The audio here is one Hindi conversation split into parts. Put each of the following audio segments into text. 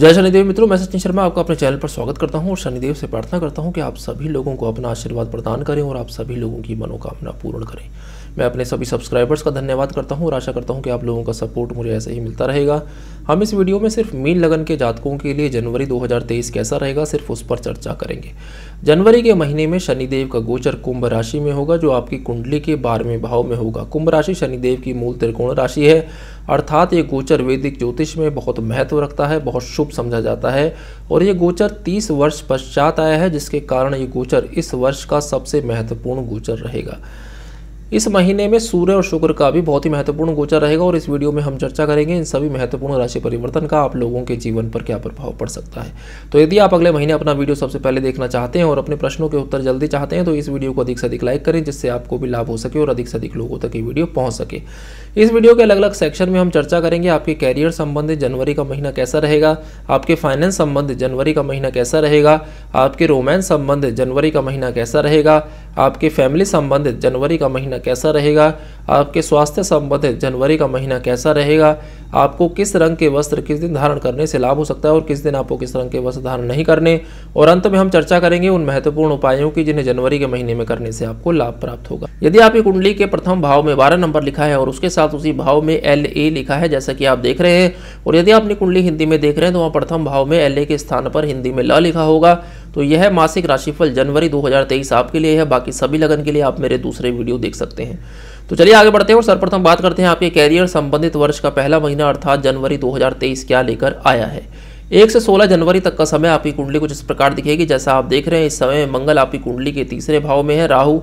जय शनिदेव मित्रों मैं सचिन शर्मा आपका अपने चैनल पर स्वागत करता हूं और शनिदेव से प्रार्थना करता हूं कि आप सभी लोगों को अपना आशीर्वाद प्रदान करें और आप सभी लोगों की मनोकामना पूर्ण करें मैं अपने सभी सब्सक्राइबर्स का धन्यवाद करता हूँ और आशा करता हूँ कि आप लोगों का सपोर्ट मुझे ऐसे ही मिलता रहेगा हम इस वीडियो में सिर्फ मीन लगन के जातकों के लिए जनवरी 2023 कैसा रहेगा सिर्फ उस पर चर्चा करेंगे जनवरी के महीने में शनिदेव का गोचर कुंभ राशि में होगा जो आपकी कुंडली के बारहवें भाव में होगा कुंभ राशि शनिदेव की मूल त्रिकोण राशि है अर्थात ये गोचर वैदिक ज्योतिष में बहुत महत्व रखता है बहुत शुभ समझा जाता है और ये गोचर 30 वर्ष पश्चात आया है जिसके कारण ये गोचर इस वर्ष का सबसे महत्वपूर्ण गोचर रहेगा इस महीने में सूर्य और शुक्र का भी बहुत ही महत्वपूर्ण गोचर रहेगा और इस वीडियो में हम चर्चा करेंगे इन सभी महत्वपूर्ण राशि परिवर्तन का आप लोगों के जीवन पर क्या प्रभाव पड़ सकता है तो यदि आप अगले महीने अपना वीडियो सबसे पहले देखना चाहते हैं और अपने प्रश्नों के उत्तर जल्दी चाहते हैं तो इस वीडियो को अधिक से अधिक लाइक करें जिससे आपको भी लाभ हो सके और अधिक से अधिक लोगों तक ये वीडियो पहुँच सके इस वीडियो के अलग अलग सेक्शन में हम चर्चा करेंगे आपके कैरियर संबंधित जनवरी का महीना कैसा रहेगा आपके फाइनेंस संबंधित जनवरी का महीना कैसा रहेगा आपके रोमांस संबंधित जनवरी का महीना कैसा रहेगा आपके फैमिली संबंधित जनवरी का महीना कैसा रहेगा आपके स्वास्थ्य संबंधित जनवरी का महीना कैसा रहेगा आपको किस रंग के वस्त्र किस दिन धारण करने से लाभ हो सकता है और किस दिन आपको किस रंग के वस्त्र धारण नहीं करने और अंत में हम चर्चा करेंगे उन महत्वपूर्ण उपायों की जिन्हें जनवरी के महीने में करने से आपको लाभ प्राप्त होगा यदि आपकी कुंडली के प्रथम भाव में बारह नंबर लिखा है और उसके साथ उसी भाव में एल ए लिखा है जैसा कि आप देख रहे हैं और यदि अपनी कुंडली हिंदी में देख रहे हैं तो वहाँ प्रथम भाव में एल ए के स्थान पर हिंदी में ल लिखा होगा तो यह मासिक राशिफल जनवरी 2023 आपके लिए है बाकी सभी लगन के लिए आप मेरे दूसरे वीडियो देख सकते हैं तो चलिए आगे बढ़ते हैं और सर्वप्रथम बात करते हैं आपके कैरियर संबंधित वर्ष का पहला महीना अर्थात जनवरी 2023 क्या लेकर आया है एक से सोलह जनवरी तक का समय आपकी कुंडली कुछ इस प्रकार दिखेगी जैसा आप देख रहे हैं इस समय मंगल आपकी कुंडली के तीसरे भाव में है राहु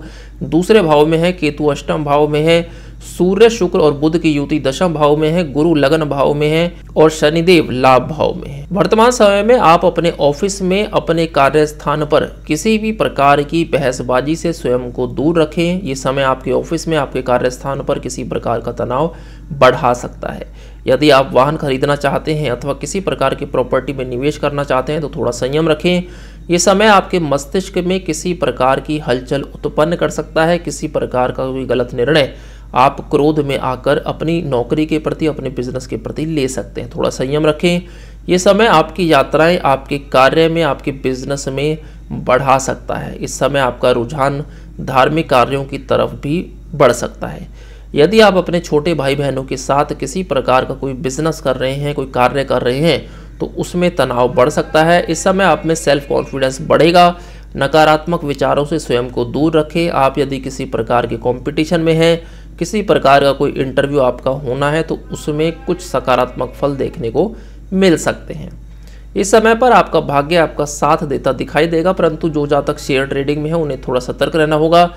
दूसरे भाव में है केतु अष्टम भाव में है सूर्य शुक्र और बुद्ध की युति दशम भाव में है गुरु लगन भाव में है और शनिदेव लाभ भाव में है वर्तमान समय में आप अपने ऑफिस में अपने कार्य स्थान पर किसी भी प्रकार की बहसबाजी से स्वयं को दूर रखें ये समय आपके ऑफिस में आपके कार्य स्थान पर किसी प्रकार का तनाव बढ़ा सकता है यदि आप वाहन खरीदना चाहते हैं अथवा किसी प्रकार की प्रॉपर्टी में निवेश करना चाहते हैं तो थोड़ा संयम रखें ये समय आपके मस्तिष्क में किसी प्रकार की हलचल उत्पन्न कर सकता है किसी प्रकार का कोई गलत निर्णय आप क्रोध में आकर अपनी नौकरी के प्रति अपने बिजनेस के प्रति ले सकते हैं थोड़ा संयम रखें ये समय आपकी यात्राएं आपके कार्य में आपके बिजनेस में बढ़ा सकता है इस समय आपका रुझान धार्मिक कार्यों की तरफ भी बढ़ सकता है यदि आप अपने छोटे भाई बहनों के साथ किसी प्रकार का कोई बिजनेस कर रहे हैं कोई कार्य कर रहे हैं तो उसमें तनाव बढ़ सकता है इस समय आप में सेल्फ कॉन्फिडेंस बढ़ेगा नकारात्मक विचारों से स्वयं को दूर रखें आप यदि किसी प्रकार के कंपटीशन में हैं किसी प्रकार का कोई इंटरव्यू आपका होना है तो उसमें कुछ सकारात्मक फल देखने को मिल सकते हैं इस समय पर आपका भाग्य आपका साथ देता दिखाई देगा परंतु जो जातक शेयर ट्रेडिंग में है उन्हें थोड़ा सतर्क रहना होगा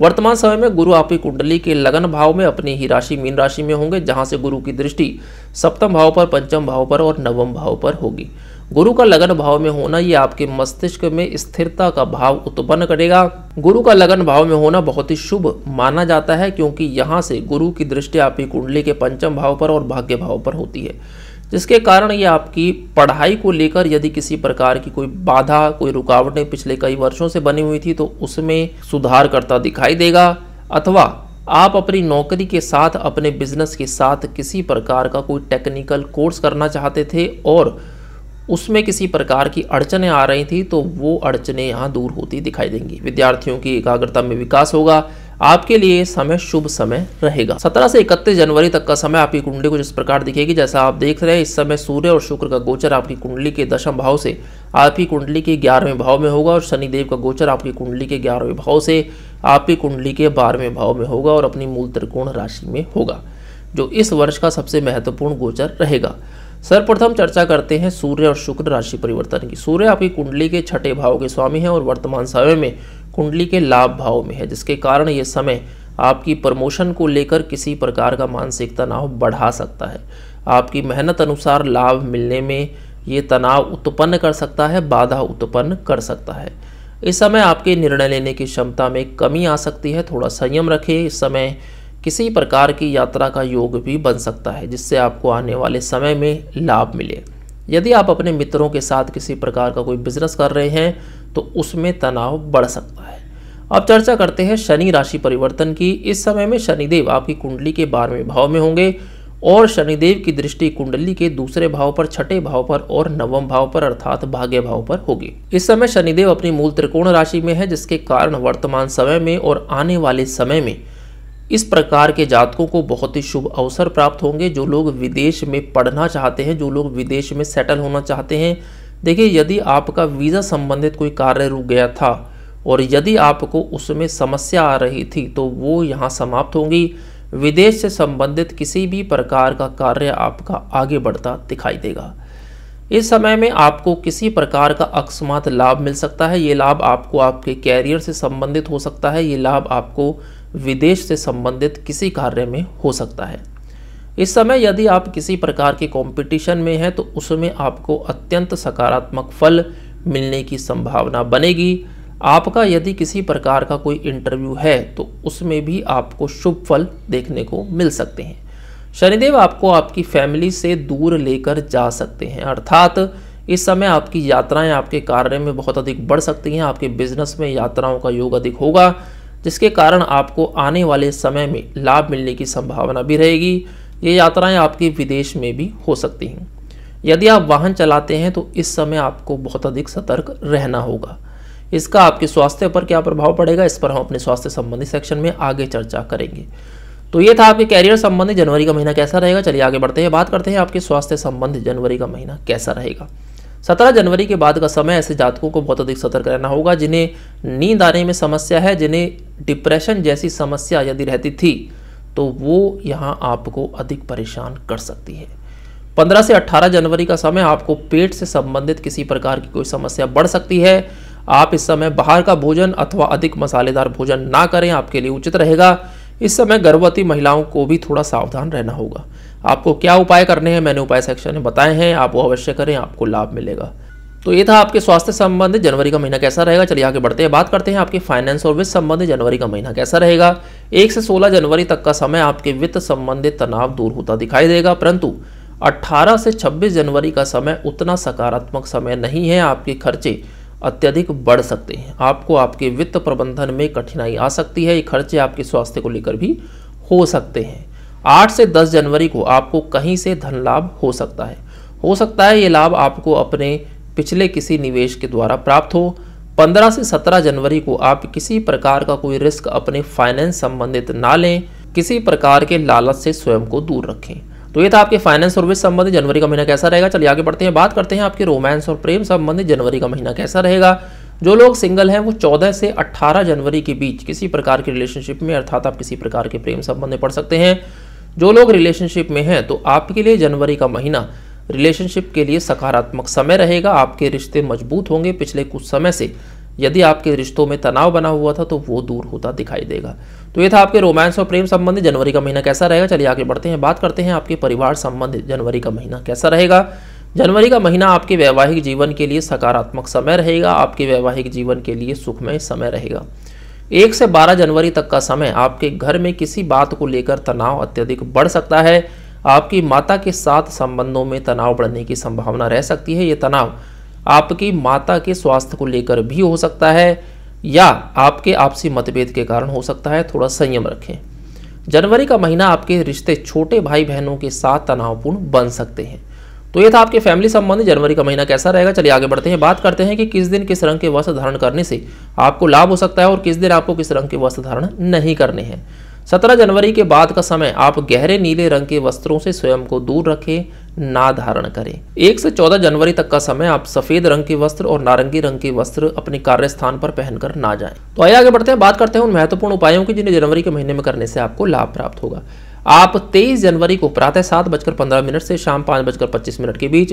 वर्तमान समय में गुरु आपकी कुंडली के लगन भाव में अपनी ही राशि मीन राशि में होंगे जहां से गुरु की दृष्टि सप्तम भाव पर पंचम भाव पर और नवम भाव पर होगी गुरु का लगन भाव में होना ये आपके मस्तिष्क में स्थिरता का भाव उत्पन्न करेगा गुरु का लगन भाव में होना बहुत ही शुभ माना जाता है क्योंकि यहाँ से गुरु की दृष्टि आपकी कुंडली के पंचम भाव पर और भाग्य भाव पर होती है जिसके कारण ये आपकी पढ़ाई को लेकर यदि किसी प्रकार की कोई बाधा कोई रुकावटें पिछले कई वर्षों से बनी हुई थी तो उसमें सुधार करता दिखाई देगा अथवा आप अपनी नौकरी के साथ अपने बिजनेस के साथ किसी प्रकार का कोई टेक्निकल कोर्स करना चाहते थे और उसमें किसी प्रकार की अड़चने आ रही थी तो वो अड़चने यहाँ दूर होती दिखाई देंगी विद्यार्थियों की एकाग्रता में विकास होगा आपके लिए समय शुभ समय रहेगा 17 से 31 जनवरी तक का समय आपकी कुंडली कुछ इस प्रकार दिखेगी जैसा आप देख रहे हैं इस समय सूर्य और शुक्र का गोचर आपकी कुंडली के दशम भाव से आपकी कुंडली के ग्यारहवें भाव में होगा और शनिदेव का गोचर आपकी कुंडली के ग्यारहवें भाव से आपकी कुंडली के बारहवें भाव में होगा और अपनी मूल त्रिकोण राशि में होगा जो इस वर्ष का सबसे महत्वपूर्ण गोचर रहेगा सर्वप्रथम चर्चा करते हैं सूर्य और शुक्र राशि परिवर्तन की सूर्य आपकी कुंडली के छठे भाव के स्वामी हैं और वर्तमान समय में कुंडली के लाभ भाव में है जिसके कारण ये समय आपकी प्रमोशन को लेकर किसी प्रकार का मानसिक तनाव बढ़ा सकता है आपकी मेहनत अनुसार लाभ मिलने में ये तनाव उत्पन्न कर सकता है बाधा उत्पन्न कर सकता है इस समय आपके निर्णय लेने की क्षमता में कमी आ सकती है थोड़ा संयम रखें इस समय किसी प्रकार की यात्रा का योग भी बन सकता है जिससे आपको आने वाले समय में लाभ मिले यदि आप अपने मित्रों के साथ किसी प्रकार का कोई बिजनेस कर रहे हैं तो उसमें तनाव बढ़ सकता है अब चर्चा करते हैं शनि राशि परिवर्तन की इस समय में शनिदेव आपकी कुंडली के बारहवें भाव में होंगे और शनिदेव की दृष्टि कुंडली के दूसरे भाव पर छठे भाव पर और नवम भाव पर अर्थात भाग्य भाव पर होगी इस समय शनिदेव अपनी मूल त्रिकोण राशि में है जिसके कारण वर्तमान समय में और आने वाले समय में इस प्रकार के जातकों को बहुत ही शुभ अवसर प्राप्त होंगे जो लोग विदेश में पढ़ना चाहते हैं जो लोग विदेश में सेटल होना चाहते हैं देखिए यदि आपका वीज़ा संबंधित कोई कार्य रुक गया था और यदि आपको उसमें समस्या आ रही थी तो वो यहाँ समाप्त होंगी विदेश से संबंधित किसी भी प्रकार का कार्य आपका आगे बढ़ता दिखाई देगा इस समय में आपको किसी प्रकार का अकस्मात लाभ मिल सकता है ये लाभ आपको आपके कैरियर से संबंधित हो सकता है ये लाभ आपको विदेश से संबंधित किसी कार्य में हो सकता है इस समय यदि आप किसी प्रकार के कंपटीशन में हैं तो उसमें आपको अत्यंत सकारात्मक फल मिलने की संभावना बनेगी आपका यदि किसी प्रकार का कोई इंटरव्यू है तो उसमें भी आपको शुभ फल देखने को मिल सकते हैं शनिदेव आपको आपकी फैमिली से दूर लेकर जा सकते हैं अर्थात इस समय आपकी यात्राएं आपके कार्य में बहुत अधिक बढ़ सकती हैं आपके बिजनेस में यात्राओं का योग अधिक होगा जिसके कारण आपको आने वाले समय में लाभ मिलने की संभावना भी रहेगी ये यात्राएं आपकी विदेश में भी हो सकती हैं यदि आप वाहन चलाते हैं तो इस समय आपको बहुत अधिक सतर्क रहना होगा इसका आपके स्वास्थ्य पर क्या प्रभाव पड़ेगा इस पर हम अपने स्वास्थ्य संबंधी सेक्शन में आगे चर्चा करेंगे तो ये था आपके कैरियर संबंधी जनवरी का महीना कैसा रहेगा चलिए आगे बढ़ते हैं बात करते हैं आपके स्वास्थ्य संबंधी जनवरी का महीना कैसा रहेगा सत्रह जनवरी के बाद का समय ऐसे जातकों को बहुत अधिक सतर्क रहना होगा जिन्हें नींद आने में समस्या है जिन्हें डिप्रेशन जैसी समस्या यदि रहती थी तो वो यहाँ आपको अधिक परेशान कर सकती है 15 से 18 जनवरी का समय आपको पेट से संबंधित किसी प्रकार की कोई समस्या बढ़ सकती है आप इस समय बाहर का भोजन अथवा अधिक मसालेदार भोजन ना करें आपके लिए उचित रहेगा इस समय गर्भवती महिलाओं को भी थोड़ा सावधान रहना होगा आपको क्या उपाय करने हैं मैंने उपाय सेक्शन में बताए हैं आप वो अवश्य करें आपको लाभ मिलेगा तो ये था आपके स्वास्थ्य संबंधित जनवरी का महीना कैसा रहेगा चलिए आगे बढ़ते हैं बात करते हैं आपके फाइनेंस और वित्त संबंधित जनवरी का महीना कैसा रहेगा एक से सोलह जनवरी तक का समय आपके वित्त संबंधित तनाव दूर होता दिखाई देगा परंतु 18 से 26 जनवरी का समय उतना सकारात्मक समय नहीं है आपके खर्चे अत्यधिक बढ़ सकते हैं आपको आपके वित्त प्रबंधन में कठिनाई आ सकती है ये खर्चे आपके स्वास्थ्य को लेकर भी हो सकते हैं आठ से दस जनवरी को आपको कहीं से धन लाभ हो सकता है हो सकता है ये लाभ आपको अपने पिछले किसी निवेश के द्वारा प्राप्त हो 15 से 17 जनवरी को आप किसी प्रकार का कोई रिस्क अपने फाइनेंस संबंधित ना लें किसी प्रकार के लालच से स्वयं को दूर रखें तो ये था आपके फाइनेंस और वित्त संबंधित जनवरी का महीना कैसा रहेगा चलिए आगे बढ़ते हैं बात करते हैं आपके रोमांस और प्रेम संबंधित जनवरी का महीना कैसा रहेगा जो लोग सिंगल हैं वो 14 से 18 जनवरी के बीच किसी प्रकार के रिलेशनशिप में अर्थात आप किसी प्रकार के प्रेम संबंध में पढ़ सकते हैं जो लोग रिलेशनशिप में हैं तो आपके लिए जनवरी का महीना रिलेशनशिप के लिए सकारात्मक समय रहेगा आपके रिश्ते मजबूत होंगे पिछले कुछ समय से यदि आपके रिश्तों में तनाव बना हुआ था तो वो दूर होता दिखाई देगा तो ये था आपके रोमांस और प्रेम संबंधी जनवरी का महीना कैसा रहेगा चलिए आगे बढ़ते हैं बात करते हैं आपके परिवार संबंधित जनवरी का महीना कैसा रहेगा जनवरी का महीना आपके वैवाहिक जीवन के लिए सकारात्मक समय रहेगा आपके वैवाहिक जीवन के लिए सुखमय समय रहेगा एक से बारह जनवरी तक का समय आपके घर में किसी बात को लेकर तनाव अत्यधिक बढ़ सकता है आपकी माता के साथ संबंधों में तनाव बढ़ने की संभावना रह सकती है ये तनाव आपकी माता के स्वास्थ्य को लेकर भी हो सकता है या आपके आपसी मतभेद के कारण हो सकता है थोड़ा संयम रखें जनवरी का महीना आपके रिश्ते छोटे भाई बहनों के साथ तनावपूर्ण बन सकते हैं तो ये था आपके फैमिली संबंधी जनवरी का महीना कैसा रहेगा चलिए आगे बढ़ते हैं बात करते हैं कि किस दिन किस रंग के वस्त्र धारण करने से आपको लाभ हो सकता है और किस दिन आपको किस रंग के वस्त्र धारण नहीं करने हैं सत्रह जनवरी के बाद का समय आप गहरे नीले रंग के वस्त्रों से स्वयं को दूर रखें ना धारण करें एक से चौदह जनवरी तक का समय आप सफेद रंग के वस्त्र और नारंगी रंग के वस्त्र अपने कार्य स्थान पर पहनकर ना जाएं। तो आइए आगे बढ़ते हैं बात करते हैं उन महत्वपूर्ण उपायों की जिन्हें जनवरी के महीने में करने से आपको लाभ प्राप्त होगा आप 23 जनवरी को प्रातः सात बजकर पंद्रह मिनट से शाम पाँच बजकर पच्चीस मिनट के बीच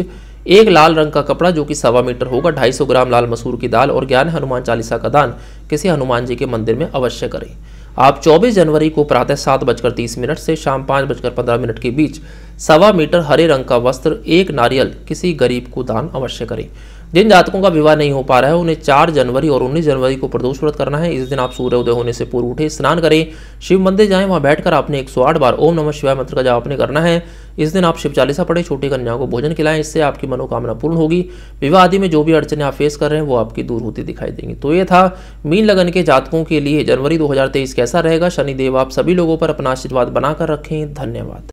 एक लाल रंग का कपड़ा जो कि सवा मीटर होगा ढाई सौ ग्राम लाल मसूर की दाल और ज्ञान हनुमान चालीसा का दान किसी हनुमान जी के मंदिर में अवश्य करें आप 24 जनवरी को प्रातः सात बजकर तीस मिनट से शाम पाँच बजकर पंद्रह मिनट के बीच सवा मीटर हरे रंग का वस्त्र एक नारियल किसी गरीब को दान अवश्य करें जिन जातकों का विवाह नहीं हो पा रहा है उन्हें चार जनवरी और उन्नीस जनवरी को प्रदोष व्रत करना है इस दिन आप सूर्य उदय होने से पूर्व उठे स्नान करें शिव मंदिर जाएं वहां बैठकर आपने एक सौ आठ बार ओम नमः शिवाय मंत्र का जाप आपने करना है इस दिन आप शिव चालीसा पढ़ें छोटी कन्याओं को भोजन खिलाएं इससे आपकी मनोकामना पूर्ण होगी विवाह आदि में जो भी अड़चने आप फेस कर रहे हैं वो आपकी दूर होती दिखाई देंगी तो ये था मीन लगन के जातकों के लिए जनवरी 2023 कैसा रहेगा शनिदेव आप सभी लोगों पर अपना आशीर्वाद बनाकर रखें धन्यवाद